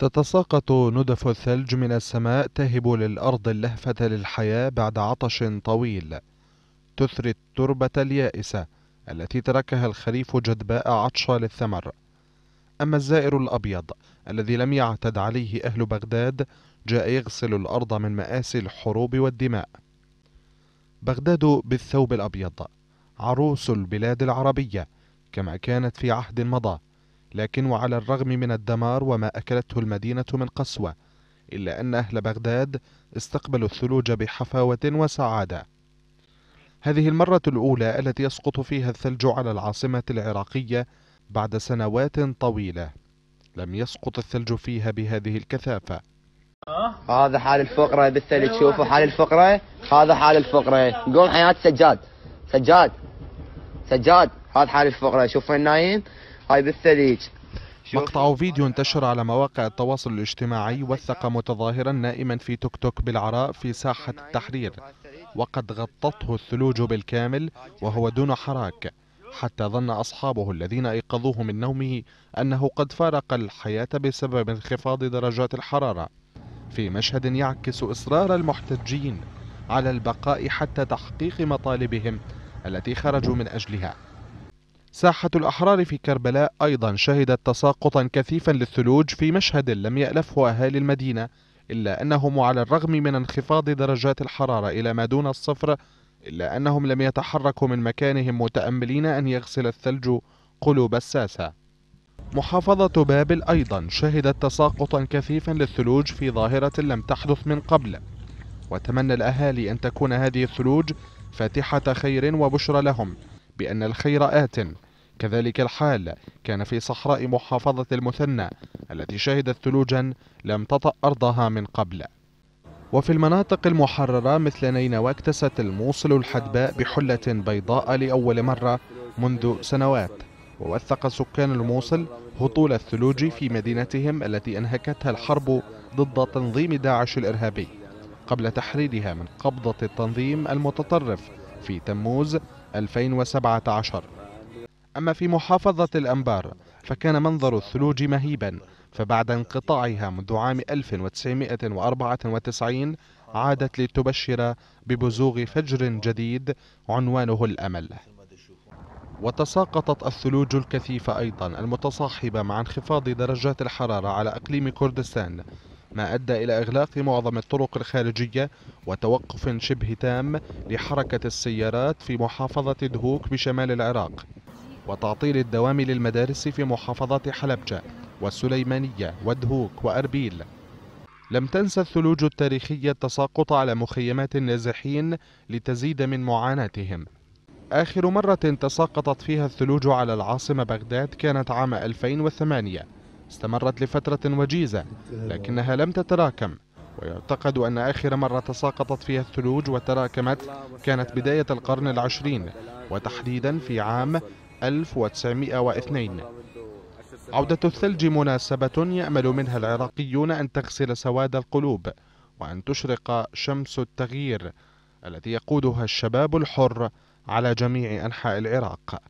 تتساقط ندف الثلج من السماء تهب للأرض اللهفة للحياة بعد عطش طويل تثري التربة اليائسة التي تركها الخريف جدباء عطشة للثمر أما الزائر الأبيض الذي لم يعتد عليه أهل بغداد جاء يغسل الأرض من مآسي الحروب والدماء بغداد بالثوب الأبيض عروس البلاد العربية كما كانت في عهد مضى لكن وعلى الرغم من الدمار وما أكلته المدينة من قسوة إلا أن أهل بغداد استقبلوا الثلوج بحفاوة وسعادة هذه المرة الأولى التي يسقط فيها الثلج على العاصمة العراقية بعد سنوات طويلة لم يسقط الثلج فيها بهذه الكثافة هذا حال الفقرة بالثلج شوفوا حال الفقرة هذا حال الفقرة قوم حياة سجاد سجاد سجاد هذا حال الفقرة شوفوا النايم إيه؟ هاي بالثلج مقطع فيديو انتشر على مواقع التواصل الاجتماعي وثق متظاهرا نائما في توك توك بالعراء في ساحة التحرير وقد غطته الثلوج بالكامل وهو دون حراك حتى ظن أصحابه الذين أيقظوه من نومه أنه قد فارق الحياة بسبب انخفاض درجات الحرارة في مشهد يعكس إصرار المحتجين على البقاء حتى تحقيق مطالبهم التي خرجوا من أجلها ساحة الأحرار في كربلاء أيضا شهدت تساقطا كثيفا للثلوج في مشهد لم يألفه أهالي المدينة إلا أنهم على الرغم من انخفاض درجات الحرارة إلى ما دون الصفر إلا أنهم لم يتحركوا من مكانهم متأملين أن يغسل الثلج قلوب الساسة محافظة بابل أيضا شهدت تساقطا كثيفا للثلوج في ظاهرة لم تحدث من قبل وتمنى الأهالي أن تكون هذه الثلوج فاتحة خير وبشرى لهم بأن الخير آتٍ كذلك الحال كان في صحراء محافظة المثنى التي شهدت ثلوجا لم تطأ أرضها من قبل وفي المناطق المحررة مثل نينوى اكتست الموصل الحدباء بحلة بيضاء لأول مرة منذ سنوات ووثق سكان الموصل هطول الثلوج في مدينتهم التي أنهكتها الحرب ضد تنظيم داعش الإرهابي قبل تحريرها من قبضة التنظيم المتطرف في تموز 2017 أما في محافظة الأنبار فكان منظر الثلوج مهيبا فبعد انقطاعها منذ عام 1994 عادت لتبشر ببزوغ فجر جديد عنوانه الأمل وتساقطت الثلوج الكثيفة أيضا المتصاحبة مع انخفاض درجات الحرارة على أقليم كردستان ما أدى إلى إغلاق معظم الطرق الخارجية وتوقف شبه تام لحركة السيارات في محافظة دهوك بشمال العراق وتعطيل الدوام للمدارس في محافظات حلبجة والسليمانية ودهوك وأربيل لم تنسى الثلوج التاريخية التساقط على مخيمات النازحين لتزيد من معاناتهم آخر مرة تساقطت فيها الثلوج على العاصمة بغداد كانت عام 2008 استمرت لفترة وجيزة لكنها لم تتراكم ويعتقد أن آخر مرة تساقطت فيها الثلوج وتراكمت كانت بداية القرن العشرين وتحديدا في عام 1902 عودة الثلج مناسبة يأمل منها العراقيون أن تغسل سواد القلوب وأن تشرق شمس التغيير التي يقودها الشباب الحر على جميع أنحاء العراق